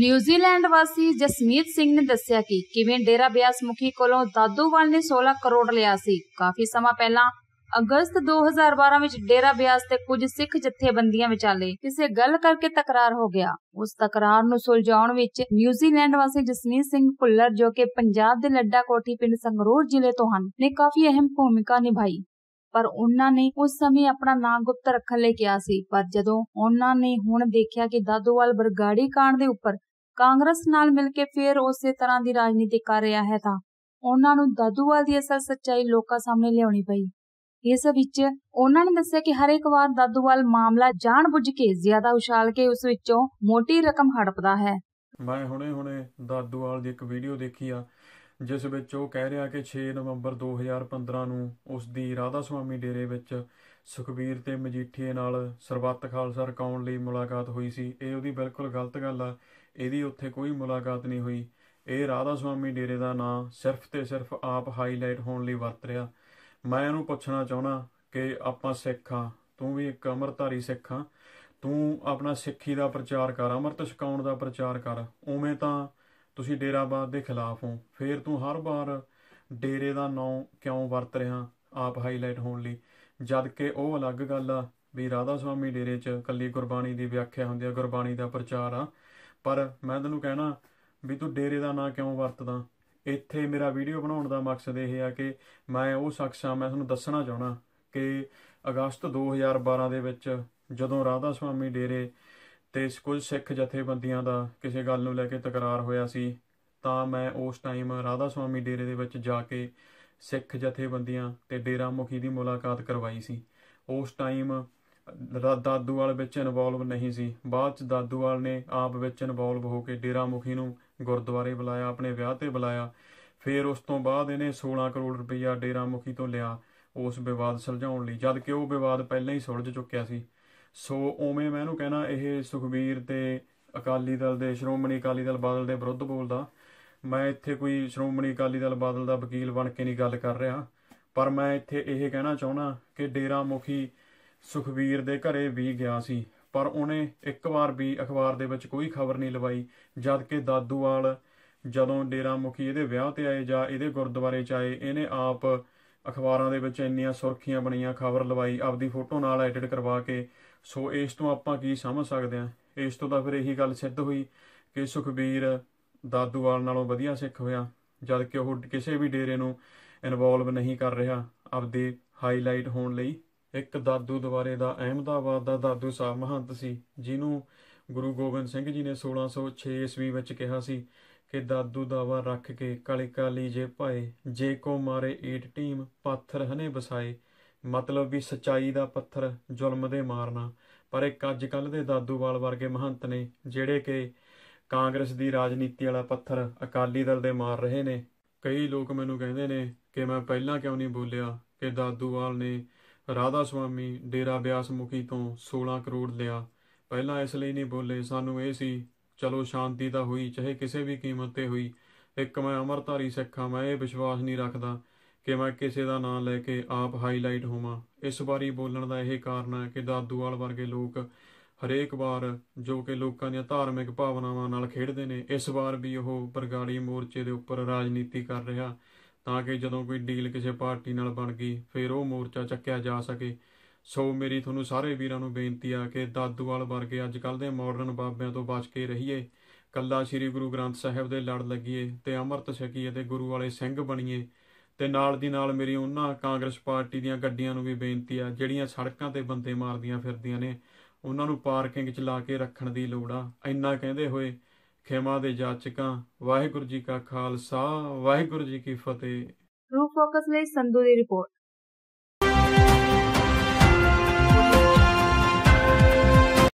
New Zealand ਵਾਸੀ ਜਸਮੀਤ ਸਿੰਘ ਨੇ ਦੱਸਿਆ ਕਿ ਕਿਵੇਂ ਡੇਰਾ ਬਿਆਸ ਮੁਖੀ ਕੋਲੋਂ ਦਾਦੂਵਾਲ ਨੇ 16 ਕਰੋੜ ਲਿਆ ਸੀ ਕਾਫੀ ਸਮਾਂ ਪਹਿਲਾਂ ਅਗਸਤ 2012 ਵਿੱਚ ਡੇਰਾ ਬਿਆਸ ਤੇ ਕੁਝ ਸਿੱਖ ਜਥੇਬੰਦੀਆਂ ਵਿਚਾਲੇ ਕਿਸੇ ਗੱਲ ਕਰਕੇ ਤਕਰਾਰ ਹੋ ਗਿਆ ਉਸ ਤਕਰਾਰ ਨੂੰ ਸੁਲਝਾਉਣ ਵਿੱਚ ਨਿਊਜ਼ੀਲੈਂਡ ਵਾਸੀ ਜਸਮੀਤ ਸਿੰਘ ਭੁੱਲਰ ਜੋ ਕਿ ਪੰਜਾਬ ਦੇ ਲੱਡਾ ਕੋਠੀ ਪਿੰਡ ਸੰਗਰੂਰ ਜ਼ਿਲ੍ਹੇ ਤੋਂ ਹਨ ਨੇ ਕਾਫੀ ਅਹਿਮ ਭੂਮਿਕਾ ਨਿਭਾਈ ਪਰ ਉਹਨਾਂ ਨੇ ਉਸ ਸਮੇਂ ਆਪਣਾ ਨਾਮ ਗੁਪਤ ਰੱਖਣ ਲਈ ਕਿਹਾ ਸੀ ਪਰ ਜਦੋਂ ਉਹਨਾਂ ਨੇ ਹੁਣ ਦੇਖਿਆ ਕਿ ਦਾਦੂਵਾਲ ਬਰਗਾੜੀ ਕਾਂਡ ਦੇ ਉੱਪਰ ਕਾਂਗਰਸ ਨਾਲ ਮਿਲ ਕੇ ਫੇਰ ਉਸੇ ਤਰ੍ਹਾਂ ਦੀ ਰਾਜਨੀਤੀ ਕਰ ਰਿਹਾ ਹੈ ਤਾਂ ਉਹਨਾਂ ਨੂੰ ਦਾਦੂਵਾਲ ਦੀ ਅਸਲ ਸੱਚਾਈ ਲੋਕਾਂ ਸਾਹਮਣੇ ਲਿਆਉਣੀ ਪਈ ਇਸ ਵਿੱਚ ਉਹਨਾਂ ਨੇ ਦੱਸਿਆ ਕਿ ਹਰ ਇੱਕ ਵਾਰ ਦਾਦੂਵਾਲ ਮਾਮਲਾ ਜਾਣਬੁੱਝ ਕੇ ਜ਼ਿਆਦਾ ਉਛਾਲ ਕੇ ਉਸ ਵਿੱਚੋਂ ਮੋਟੀ ਰਕਮ ਹੜਪਦਾ ਹੈ ਮੈਂ ਹੁਣੇ-ਹੁਣੇ ਦਾਦੂਵਾਲ ਦੀ ਇੱਕ ਵੀਡੀਓ ਦੇਖੀ ਆ ਜਿਸ ਵਿੱਚ ਉਹ ਕਹਿ ਰਿਹਾ ਕਿ 6 ਨਵੰਬਰ 2015 ਨੂੰ ਉਸ ਦੀ ਰਾਧਾ ਸੁਆਮੀ ਡੇਰੇ ਵਿੱਚ ਸੁਖਬੀਰ ਤੇ ਮਜੀਠੀਏ ਨਾਲ ਸਰਬੱਤ ਖਾਲਸਾ ਰਕਾਉਣ ਲਈ ਮੁਲਾਕਾਤ ਹੋਈ ਸੀ ਇਹ ਉਹਦੀ ਬਿਲਕੁਲ ਗਲਤ ਗੱਲ ਆ ਇਹਦੀ ਉੱਥੇ ਕੋਈ ਮੁਲਾਕਾਤ ਨਹੀਂ ਹੋਈ ਇਹ ਰਾਧਾ ਸੁਆਮੀ ਡੇਰੇ ਦਾ ਨਾਂ ਸਿਰਫ ਤੇ ਸਿਰਫ ਆਪ ਹਾਈਲਾਈਟ ਹੋਣ ਲਈ ਵਰਤ ਰਿਹਾ ਮੈਂ ਇਹਨੂੰ ਪੁੱਛਣਾ ਚਾਹਣਾ ਕਿ ਆਪਾਂ ਸਿੱਖਾਂ ਤੂੰ ਵੀ ਇੱਕ ਅਮਰਤਾਰੀ ਸਿੱਖਾਂ ਤੂੰ ਆਪਣਾ ਸਿੱਖੀ ਦਾ ਪ੍ਰਚਾਰ ਕਰ ਅਮਰਤ ਛਕਾਉਣ ਦਾ ਪ੍ਰਚਾਰ ਕਰ ਉਵੇਂ ਤਾਂ ਤੁਸੀਂ ਡੇਰਾਬਾਦ ਦੇ ਖਿਲਾਫ ਹੋ ਫੇਰ ਤੂੰ ਹਰ ਵਾਰ ਡੇਰੇ ਦਾ ਨਾਂ ਕਿਉਂ ਵਰਤ ਰਿਹਾ ਆਪ ਹਾਈਲਾਈਟ ਹੋਣ ਲਈ ਜਦ ਕਿ ਉਹ ਅਲੱਗ ਗੱਲ ਆ ਵੀ ਰਾਧਾ ਸੁਆਮੀ ਡੇਰੇ 'ਚ ਕੱਲੀ ਗੁਰਬਾਣੀ ਦੀ ਵਿਆਖਿਆ ਹੁੰਦੀ ਆ ਗੁਰਬਾਣੀ ਦਾ ਪ੍ਰਚਾਰ ਆ ਪਰ ਮੈਂ ਤੈਨੂੰ ਕਹਿਣਾ ਵੀ ਤੂੰ ਡੇਰੇ ਦਾ ਨਾਂ ਕਿਉਂ ਵਰਤਦਾ ਇੱਥੇ ਮੇਰਾ ਵੀਡੀਓ ਬਣਾਉਣ ਦਾ ਮਕਸਦ ਇਹ ਹੈ ਕਿ ਮੈਂ ਉਹ ਸਖਸ਼ਾ ਮੈਂ ਤੁਹਾਨੂੰ ਦੱਸਣਾ ਚਾਹਣਾ ਕਿ ਅਗਸਤ 2012 ਦੇ ਵਿੱਚ ਜਦੋਂ ਰਾਧਾ ਸੁਆਮੀ ਡੇਰੇ ਤੇ ਕੁਝ ਸਿੱਖ ਜਥੇਬੰਦੀਆਂ ਦਾ ਕਿਸੇ ਗੱਲ ਨੂੰ ਲੈ ਕੇ ਤਕਰਾਰ ਹੋਇਆ ਸੀ ਤਾਂ ਮੈਂ ਉਸ ਟਾਈਮ ਰਾਧਾ ਸੁਆਮੀ ਡੇਰੇ ਦੇ ਵਿੱਚ ਜਾ ਕੇ ਸਿੱਖ ਜਥੇਬੰਦੀਆਂ ਤੇ ਡੇਰਾ ਮੁਖੀ ਦੀ ਮੁਲਾਕਾਤ ਕਰਵਾਈ ਸੀ ਉਸ ਟਾਈਮ ਦਾਦੂ ਵਾਲ ਵਿੱਚ ਇਨਵੋਲਵ ਨਹੀਂ ਸੀ ਬਾਅਦ ਚ ਦਾਦੂ ਵਾਲ ਨੇ ਆਪ ਵਿੱਚ ਇਨਵੋਲਵ ਹੋ ਕੇ ਡੇਰਾ ਮੁਖੀ ਨੂੰ ਗੁਰਦੁਆਰੇ ਬੁਲਾਇਆ ਆਪਣੇ ਵਿਆਹ ਤੇ ਬੁਲਾਇਆ ਫਿਰ ਉਸ ਤੋਂ ਬਾਅਦ ਇਹਨੇ 16 ਕਰੋੜ ਰੁਪਈਆ ਡੇਰਾ ਮੁਖੀ ਤੋਂ ਲਿਆ ਉਸ ਵਿਵਾਦ ਸੁਲਝਾਉਣ ਲਈ ਜਦ ਕਿ ਉਹ ਵਿਵਾਦ ਪਹਿਲਾਂ ਹੀ ਸੁਲਝ ਚੁੱਕਿਆ ਸੀ ਸੋ ਉਵੇਂ ਮੈਂ ਇਹਨੂੰ ਕਹਿਣਾ ਇਹ ਸੁਖਵੀਰ ਤੇ ਅਕਾਲੀ ਦਲ ਦੇ ਸ਼੍ਰੋਮਣੀ ਅਕਾਲੀ ਦਲ ਬਾਦਲ ਦੇ ਵਿਰੁੱਧ ਬੋਲਦਾ ਮੈਂ ਇੱਥੇ ਕੋਈ ਸ਼੍ਰੋਮਣੀ ਅਕਾਲੀ ਦਲ ਬਾਦਲ ਦਾ ਵਕੀਲ ਬਣ ਕੇ ਨਹੀਂ ਗੱਲ ਕਰ ਰਿਹਾ ਪਰ ਮੈਂ ਇੱਥੇ ਇਹ ਕਹਿਣਾ ਚਾਹੁੰਦਾ ਕਿ ਡੇਰਾ ਮੁਖੀ ਸੁਖਵੀਰ ਦੇ ਘਰੇ ਵੀ ਗਿਆ ਸੀ ਪਰ ਉਹਨੇ ਇੱਕ ਵਾਰ ਵੀ ਅਖਬਾਰ ਦੇ ਵਿੱਚ ਕੋਈ ਖਬਰ ਨਹੀਂ ਲਵਾਈ ਜਦ ਕਿ ਦਾਦੂਵਾਲ ਜਦੋਂ ਡੇਰਾ ਮੁਖੀ ਇਹਦੇ ਵਿਆਹ ਤੇ ਆਏ ਜਾਂ ਇਹਦੇ ਗੁਰਦੁਆਰੇ ਚ ਆਏ ਇਹਨੇ ਆਪ ਅਖਬਾਰਾਂ ਦੇ ਵਿੱਚ ਇੰਨੀਆਂ ਸੁਰਖੀਆਂ ਬਣੀਆਂ ਖਬਰ ਲਵਾਈ ਆਪਦੀ ਫੋਟੋ ਨਾਲ ਐਡਿਟ ਕਰਵਾ ਕੇ ਸੋ ਇਸ ਤੋਂ ਆਪਾਂ ਕੀ ਸਮਝ ਸਕਦੇ ਹਾਂ ਇਸ ਤੋਂ ਤਾਂ ਫਿਰ ਇਹੀ ਗੱਲ ਸਿੱਧ ਹੋਈ ਕਿ ਸੁਖਵੀਰ ਦਾਦੂਵਾਲ ਨਾਲੋਂ ਵਧੀਆ ਸਿੱਖ ਹੋਇਆ ਜਦ ਕਿ ਉਹ ਕਿਸੇ ਵੀ ਡੇਰੇ ਨੂੰ ਇਨਵੋਲਵ ਨਹੀਂ ਕਰ ਰਿਹਾ ਆਪਦੇ ਹਾਈਲਾਈਟ ਹੋਣ ਲਈ ਇੱਕ ਦਾਦੂ ਦੁਆਰੇ ਦਾ ਅਹਿਮਦਾਬਾਦ ਦਾ ਦਾਦੂ ਸਾਹਿਬ ਮਹੰਤ ਸੀ ਜਿਹਨੂੰ ਗੁਰੂ ਗੋਬਿੰਦ ਸਿੰਘ ਜੀ ਨੇ 1606 ਈਸਵੀ ਵਿੱਚ ਕਿਹਾ ਸੀ ਕਿ ਦਾਦੂ ਦਾਵਾ ਰੱਖ ਕੇ ਕਾਲੇ ਕਾਲੀ ਜੇ ਭਾਏ ਜੇ ਕੋ ਮਾਰੇ ਏਟ ਟੀਮ ਪਾਥਰ ਹਨੇ ਬਸਾਏ ਮਤਲਬ ਵੀ ਸਚਾਈ ਦਾ ਪੱਥਰ ਜ਼ੁਲਮ ਦੇ ਮਾਰਨਾ ਪਰ ਇੱਕ ਅੱਜ ਕੱਲ ਦੇ ਦਾਦੂਵਾਲ ਵਰਗੇ ਮਹੰਤ ਨੇ ਜਿਹੜੇ ਕਿ ਕਾਂਗਰਸ ਦੀ ਰਾਜਨੀਤੀ ਵਾਲਾ ਪੱਥਰ ਅਕਾਲੀ ਦਲ ਦੇ ਮਾਰ ਰਹੇ ਨੇ ਕਈ ਲੋਕ ਮੈਨੂੰ ਕਹਿੰਦੇ ਨੇ ਕਿ ਮੈਂ ਪਹਿਲਾਂ ਕਿਉਂ ਨਹੀਂ ਬੋਲਿਆ ਕਿ ਦਾਦੂਵਾਲ ਨੇ ਰਾਧਾ ਸੁਆਮੀ ਡੇਰਾ ਬਿਆਸ ਮੁਖੀ ਤੋਂ 16 ਕਰੋੜ ਲਿਆ ਪਹਿਲਾਂ ਇਸ ਲਈ ਨਹੀਂ ਬੋਲੇ ਸਾਨੂੰ ਇਹ ਸੀ ਚਲੋ ਸ਼ਾਂਤੀ ਤਾਂ ਹੋਈ ਚਾਹੇ ਕਿਸੇ ਵੀ ਕੀਮਤ ਤੇ ਹੋਈ ਇੱਕ ਮੈਂ ਅਮਰਤਾਰੀ ਸਿੱਖਾਂ ਮੈਂ ਇਹ ਵਿਸ਼ਵਾਸ ਨਹੀਂ ਰੱਖਦਾ ਕਿ ਮੈਂ ਕਿਸੇ ਦਾ ਨਾਮ ਲੈ ਕੇ ਆਪ ਹਾਈਲਾਈਟ ਹੋਵਾਂ ਇਸ ਵਾਰੀ ਬੋਲਣ ਦਾ ਇਹ ਕਾਰਨ ਹੈ ਕਿ ਦਾਦੂਵਾਲ ਵਰਗੇ ਲੋਕ ਹਰੇਕ ਵਾਰ ਜੋ ਕਿ ਲੋਕਾਂ ਦੀਆਂ ਧਾਰਮਿਕ ਭਾਵਨਾਵਾਂ ਨਾਲ ਖੇਡਦੇ ਨੇ ਇਸ ਵਾਰ ਵੀ ਉਹ ਪ੍ਰਗਾੜੀ ਮੋਰਚੇ ਦੇ ਉੱਪਰ ਰਾਜਨੀਤੀ ਕਰ ਰਿਹਾ ਤਾਂ ਕਿ ਜਦੋਂ ਕੋਈ ਡੀਲ ਕਿਸੇ ਪਾਰਟੀ ਨਾਲ ਬਣ ਗਈ ਫਿਰ ਉਹ ਮੋਰਚਾ ਚੱਕਿਆ ਜਾ ਸਕੇ ਸੋ ਮੇਰੀ ਤੁਹਾਨੂੰ ਸਾਰੇ ਵੀਰਾਂ ਨੂੰ ਬੇਨਤੀ ਆ ਕਿ ਦਾਦੂਵਾਲ ਵਰਗੇ ਅੱਜ ਕੱਲ ਦੇ ਮਾਡਰਨ ਬਾਬਿਆਂ ਤੋਂ ਬਚ ਕੇ ਰਹੀਏ ਕੱਲਾ ਸ੍ਰੀ ਗੁਰੂ ਗ੍ਰੰਥ ਸਾਹਿਬ ਦੇ ਲੜ ਲੱਗੀਏ ਤੇ ਅਮਰਤ ਛਕੀਏ ਤੇ ਗੁਰੂ ਵਾਲੇ ਸਿੰਘ ਬਣੀਏ ਤੇ ਨਾਲ ਦੀ ਨਾਲ ਮੇਰੀ ਉਹਨਾਂ ਕਾਂਗਰਸ ਪਾਰਟੀ ਦੀਆਂ ਗੱਡੀਆਂ ਨੂੰ ਵੀ ਬੇਨਤੀ ਆ ਜਿਹੜੀਆਂ ਸੜਕਾਂ ਤੇ ਬੰਦੇ ਮਾਰਦੀਆਂ ਫਿਰਦੀਆਂ ਨੇ ਉਹਨਾਂ ਨੂੰ ਪਾਰਕਿੰਗ 'ਚ ਲਾ ਕੇ ਰੱਖਣ ਦੀ ਲੋੜ ਆ ਇੰਨਾ ਕਹਿੰਦੇ ਹੋਏ ਖੇਮਾ ਦੇ ਜਾਚਕਾਂ ਵਾਹਿਗੁਰੂ ਜੀ ਕਾ ਖਾਲਸਾ ਵਾਹਿਗੁਰੂ ਜੀ ਕੀ ਫਤਿਹ ਰੂ ਫੋਕਸ ਲਈ ਸੰਧੂ ਦੀ ਰਿਪੋਰਟ